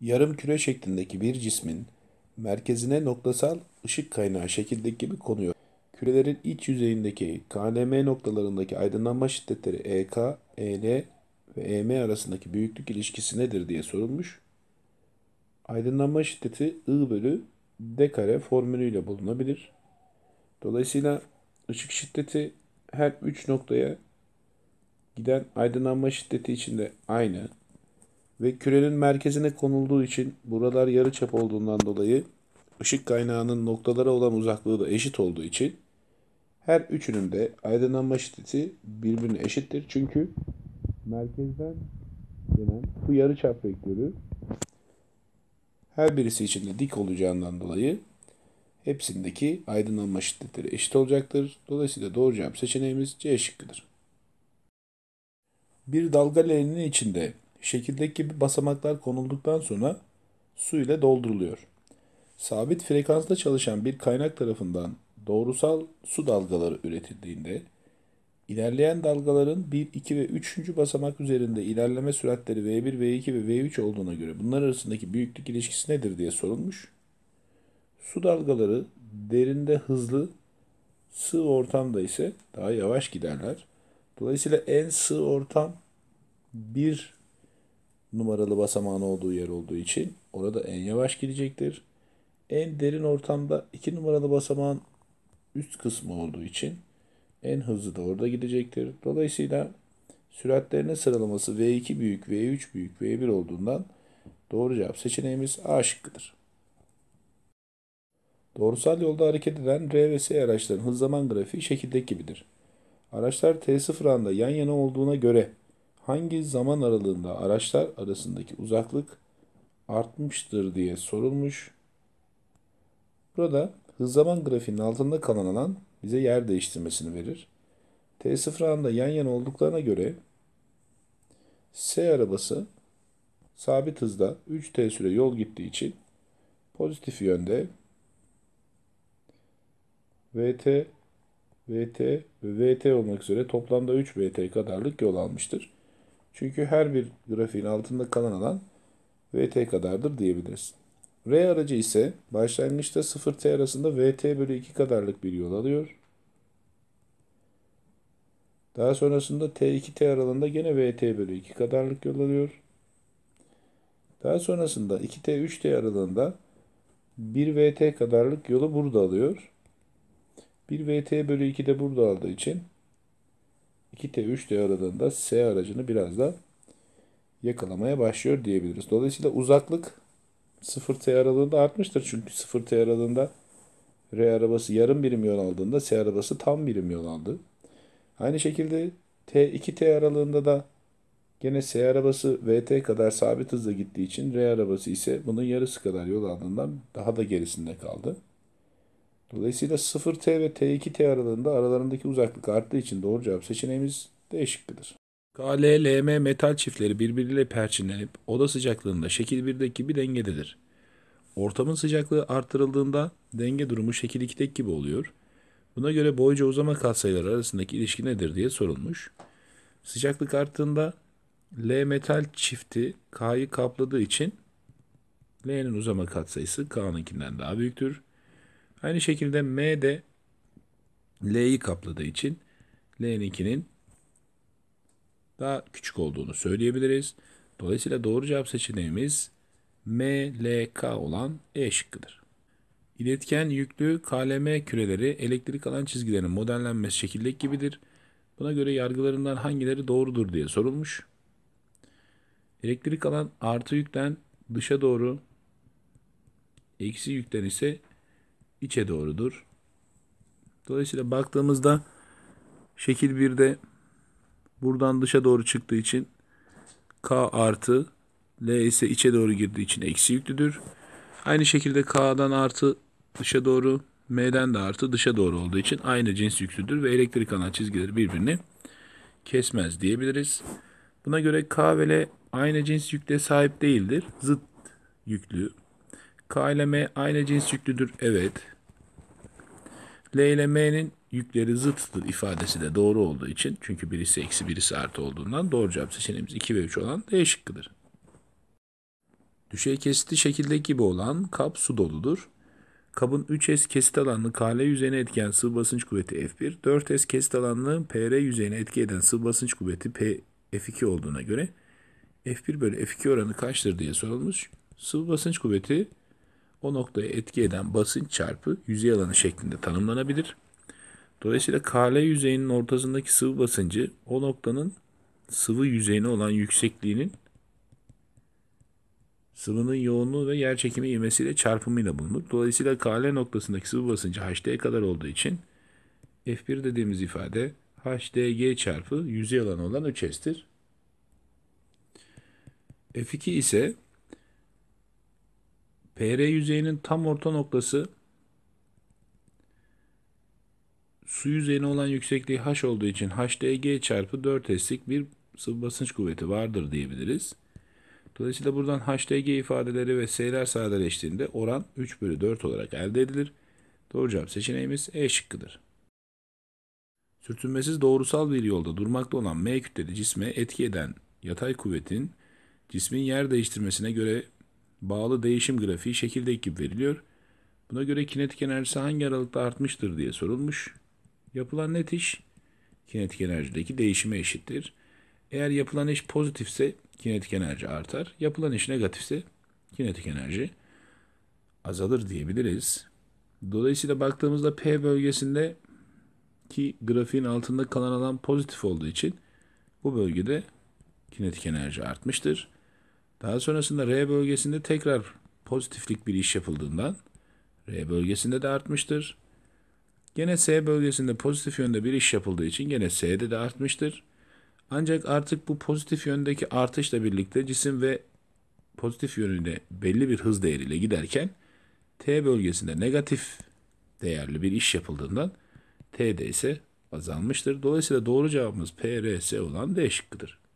yarım küre şeklindeki bir cismin merkezine noktasal ışık kaynağı şekildeki bir konuyor. Kürelerin iç yüzeyindeki KLM noktalarındaki aydınlanma şiddetleri EK, EL ve EM arasındaki büyüklük ilişkisi nedir diye sorulmuş. Aydınlanma şiddeti I bölü D kare formülüyle bulunabilir. Dolayısıyla ışık şiddeti her 3 noktaya giden aydınlanma şiddeti içinde aynı ve kürenin merkezine konulduğu için buralar yarıçap olduğundan dolayı ışık kaynağının noktalara olan uzaklığı da eşit olduğu için her üçünün de aydınlanma şiddeti birbirine eşittir. Çünkü merkezden gelen bu yarıçap vektörü her birisi için de dik olacağından dolayı hepsindeki aydınlanma şiddetleri eşit olacaktır. Dolayısıyla doğru cevap seçeneğimiz C şıkkıdır. Bir dalga leğeninin içinde Şekildeki basamaklar konulduktan sonra su ile dolduruluyor. Sabit frekansta çalışan bir kaynak tarafından doğrusal su dalgaları üretildiğinde ilerleyen dalgaların 1, 2 ve 3. basamak üzerinde ilerleme süratleri V1, V2 ve V3 olduğuna göre bunlar arasındaki büyüklük ilişkisi nedir diye sorulmuş. Su dalgaları derinde hızlı, sığ ortamda ise daha yavaş giderler. Dolayısıyla en sığ ortam 1 numaralı basamağın olduğu yer olduğu için orada en yavaş gidecektir. En derin ortamda 2 numaralı basamağın üst kısmı olduğu için en hızlı da orada gidecektir. Dolayısıyla süratlerinin sıralaması V2 büyük, V3 büyük, V1 olduğundan doğru cevap seçeneğimiz A şıkkıdır. Doğrusal yolda hareket eden R ve S araçların hız zaman grafiği şekildeki gibidir. Araçlar T0 anda yan yana olduğuna göre hangi zaman aralığında araçlar arasındaki uzaklık artmıştır diye sorulmuş. Burada hız zaman grafiğinin altında kalan alan bize yer değiştirmesini verir. T0 anında yan yana olduklarına göre S arabası sabit hızda 3T süre yol gittiği için pozitif yönde VT, VT ve VT olmak üzere toplamda 3 VT kadarlık yol almıştır. Çünkü her bir grafiğin altında kalan alan vt kadardır diyebiliriz. R aracı ise başlangıçta 0t arasında vt bölü 2 kadarlık bir yol alıyor. Daha sonrasında t2t aralığında gene vt bölü 2 kadarlık yol alıyor. Daha sonrasında 2t 3t aralığında 1 vt kadarlık yolu burada alıyor. 1 vt bölü 2 de burada aldığı için 2T3D aralığında S aracını biraz da yakalamaya başlıyor diyebiliriz. Dolayısıyla uzaklık 0T aralığında artmıştır. Çünkü 0T aralığında R arabası yarım birim yol aldığında S arabası tam birim yol aldı. Aynı şekilde T2T aralığında da gene S arabası VT kadar sabit hızla gittiği için R arabası ise bunun yarısı kadar yol aldığından daha da gerisinde kaldı. Dolayısıyla 0T ve T2T aralığında aralarındaki uzaklık arttığı için doğru cevap seçeneğimiz D şıkkıdır. KLLM metal çiftleri birbiriyle perçinlenip oda sıcaklığında şekil 1'deki gibi dengededir. Ortamın sıcaklığı artırıldığında denge durumu şekil 2'deki gibi oluyor. Buna göre boyca uzama katsayıları arasındaki ilişki nedir diye sorulmuş. Sıcaklık arttığında L metal çifti K'yı kapladığı için L'nin uzama katsayısı K'nınkinden daha büyüktür. Aynı şekilde M de L'yi kapladığı için L'ninkinin daha küçük olduğunu söyleyebiliriz. Dolayısıyla doğru cevap seçeneğimiz K olan E şıkkıdır. İletken yüklü KLM küreleri elektrik alan çizgilerinin modellenmesi şekildeki gibidir. Buna göre yargılarından hangileri doğrudur diye sorulmuş. Elektrik alan artı yükten dışa doğru, eksi yükten ise içe doğrudur. Dolayısıyla baktığımızda şekil 1'de buradan dışa doğru çıktığı için K artı L ise içe doğru girdiği için eksi yüklüdür. Aynı şekilde K'dan artı dışa doğru M'den de artı dışa doğru olduğu için aynı cins yüklüdür ve elektrik alan çizgileri birbirini kesmez diyebiliriz. Buna göre K ve L aynı cins yükle sahip değildir. Zıt yüklü K ile M aynı cins yüklüdür. Evet. L ile M'nin yükleri zıttır ifadesi de doğru olduğu için çünkü birisi eksi birisi artı olduğundan doğru cevap seçeneğimiz 2 ve 3 olan D şıkkıdır. Düşey kesiti şekilde gibi olan kap su doludur. Kabın 3S kesit alanını KL yüzeyine etken sıvı basınç kuvveti F1, 4S kesit alanını PR yüzeyine etki eden sıvı basınç kuvveti P, F2 olduğuna göre F1 bölü F2 oranı kaçtır diye sorulmuş. Sıvı basınç kuvveti o noktaya etki eden basınç çarpı yüzey alanı şeklinde tanımlanabilir. Dolayısıyla kale yüzeyinin ortasındaki sıvı basıncı o noktanın sıvı yüzeyine olan yüksekliğinin sıvının yoğunluğu ve yer çekimi ivmesiyle çarpımıyla bulunur. Dolayısıyla kale noktasındaki sıvı basıncı HD'ye kadar olduğu için F1 dediğimiz ifade HDG çarpı yüzey alanı olan 3S'tir. F2 ise PR yüzeyinin tam orta noktası su yüzeyine olan yüksekliği h olduğu için HDG çarpı 4S'lik bir sıvı basınç kuvveti vardır diyebiliriz. Dolayısıyla buradan HDG ifadeleri ve S'ler sadeleştiğinde oran 3 bölü 4 olarak elde edilir. Doğru cevap seçeneğimiz E şıkkıdır. Sürtünmesiz doğrusal bir yolda durmakta olan M kütleli cisme etki eden yatay kuvvetin cismin yer değiştirmesine göre bağlı değişim grafiği şekildeki gibi veriliyor. Buna göre kinetik enerjisi hangi aralıkta artmıştır diye sorulmuş. Yapılan net iş kinetik enerjideki değişime eşittir. Eğer yapılan iş pozitifse kinetik enerji artar. Yapılan iş negatifse kinetik enerji azalır diyebiliriz. Dolayısıyla baktığımızda P bölgesinde ki grafiğin altında kalan alan pozitif olduğu için bu bölgede kinetik enerji artmıştır. Daha sonrasında R bölgesinde tekrar pozitiflik bir iş yapıldığından R bölgesinde de artmıştır. Gene S bölgesinde pozitif yönde bir iş yapıldığı için gene S'de de artmıştır. Ancak artık bu pozitif yöndeki artışla birlikte cisim ve pozitif yönüne belli bir hız değeriyle giderken T bölgesinde negatif değerli bir iş yapıldığından T'de ise azalmıştır. Dolayısıyla doğru cevabımız PRS olan D şıkkıdır.